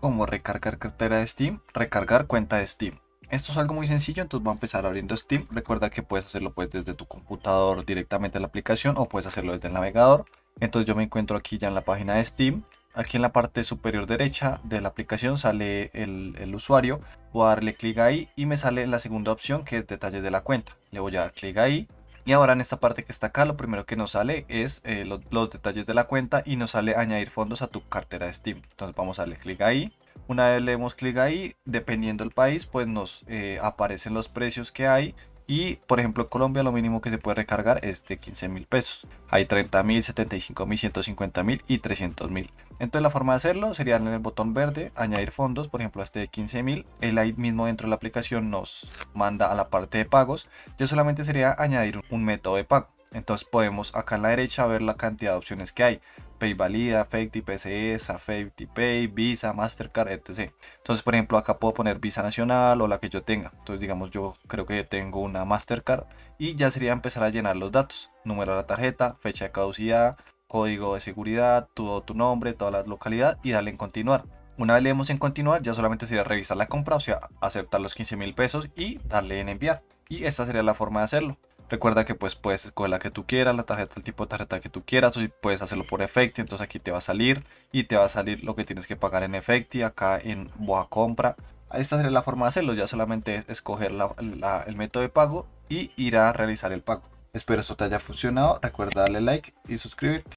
como recargar cartera de Steam, recargar cuenta de Steam. Esto es algo muy sencillo, entonces va a empezar abriendo Steam. Recuerda que puedes hacerlo pues desde tu computador directamente a la aplicación o puedes hacerlo desde el navegador. Entonces yo me encuentro aquí ya en la página de Steam. Aquí en la parte superior derecha de la aplicación sale el, el usuario. Voy a darle clic ahí y me sale la segunda opción que es detalles de la cuenta. Le voy a dar clic ahí y ahora en esta parte que está acá, lo primero que nos sale es eh, los, detalles de la cuenta y nos sale añadir fondos a tu cartera de Steam. Entonces vamos a darle clic ahí. Una vez le demos clic ahí, dependiendo del país, pues nos eh, aparecen los precios que hay y por ejemplo, en Colombia lo mínimo que se puede recargar es de 15 mil pesos. Hay 30 mil, 75 mil, 150 mil y 300 mil. Entonces la forma de hacerlo sería en el botón verde, añadir fondos, por ejemplo este de 15 mil. el mismo dentro de la aplicación nos manda a la parte de pagos. Yo solamente sería añadir un método de pago. Entonces podemos acá en la derecha ver la cantidad de opciones que hay. Pay valida, fake PCS, fake Pay, Visa, Mastercard, etc. Entonces, por ejemplo, acá puedo poner Visa Nacional o la que yo tenga. Entonces, digamos, yo creo que tengo una Mastercard y ya sería empezar a llenar los datos. Número de la tarjeta, fecha de caducidad, código de seguridad, tu, tu nombre, toda la localidad y darle en continuar. Una vez le demos en continuar, ya solamente sería revisar la compra, o sea, aceptar los 15 mil pesos y darle en enviar. Y esta sería la forma de hacerlo. Recuerda que pues puedes escoger la que tú quieras, la tarjeta, el tipo de tarjeta que tú quieras, o puedes hacerlo por efecto entonces aquí te va a salir y te va a salir lo que tienes que pagar en y acá en Boa Compra. Esta sería la forma de hacerlo, ya solamente es escoger el método de pago y ir a realizar el pago. Espero esto te haya funcionado, recuerda darle like y suscribirte.